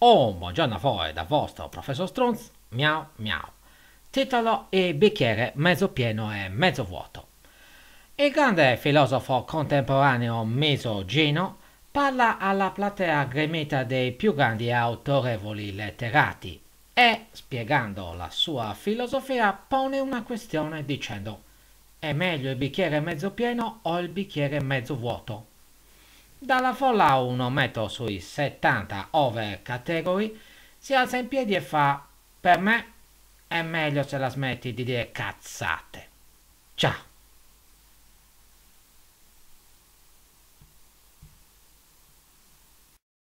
Oh, buongiorno a voi, da vostro professor Strunz, miau miau. Titolo e bicchiere mezzo pieno e mezzo vuoto. Il grande filosofo contemporaneo Mesogeno parla alla platea gremita dei più grandi autorevoli letterati e, spiegando la sua filosofia, pone una questione dicendo è meglio il bicchiere mezzo pieno o il bicchiere mezzo vuoto? Dalla folla 1 metro sui 70 over category si alza in piedi e fa per me è meglio se la smetti di dire cazzate.